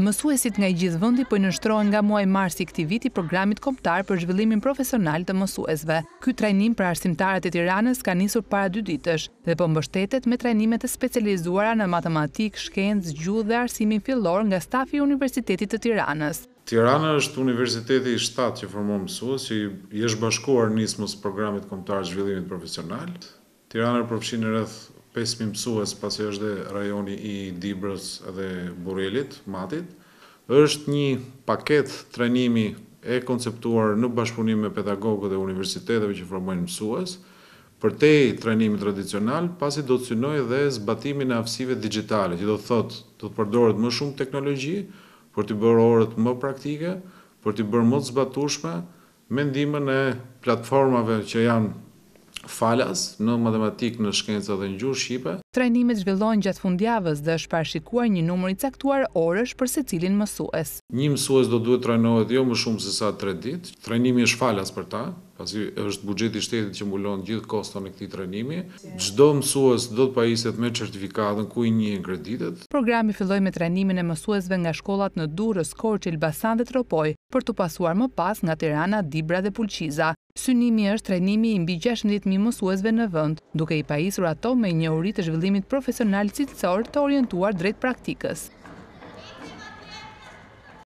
Mësuesit nga i gjithë vëndi për po nështrojnë nga muaj marës i këti viti programit komptar për zhvillimin profesional të mësuesve. Ky trajnim për arsimtarët e tiranës ka njësur para dy ditësh dhe për po mbështetet me trajnimet e specializuara në matematik, shkendës, gjuhë dhe arsimin fillor nga stafi Universitetit të tiranës. Tirana është Universiteti i shtatë që formon mësues që i është bashkuar njësë mësë programit komptar zhvillimin profesional. Tirana përfshinë rëth 5.000 mësues, pasi është dhe rajoni i Dibrës dhe Burelit, Matit, është një paket trenimi e konceptuar në bashkëpunim me pedagogët dhe universiteteve që formojnë mësues, për te i trenimi tradicional, pasi do të synoj dhe zbatimin e afsive digitale, që do të thotë, do të përdorët më shumë teknologji, për të bërë orët më praktike, për të bërë më të zbatushme, me ndime e platformave që janë falas në matematikë në shkencë dhe në gjuhë shqipe. Trajnimet zhvillon gjatë fundjavës dhe është parashikuar një numër i caktuar orësh për secilin mësues. Një mësues do duhet të trajnohet jo më shumë se sa 3 ditë. Trajnimi është falas për ta, pasi është buxheti i shtetit që mbulon gjithë koston e këtij trajnimi. Çdo mësues do të pajiset me certifikatën ku i në kreditet. Programi filloi me trajnimin e mësuesve nga shkollat në Durrës, Korçë, Elbasan dhe Tropoj, për të pasuar më pas nga Tirana, Dibra dhe Pulqiza. Synimi është trajnimi i mbi 16.000 mësuesve në vend, duke i pajisur ato me një uri të zhvillimit profesional cilësor të orientuar drejt praktikës.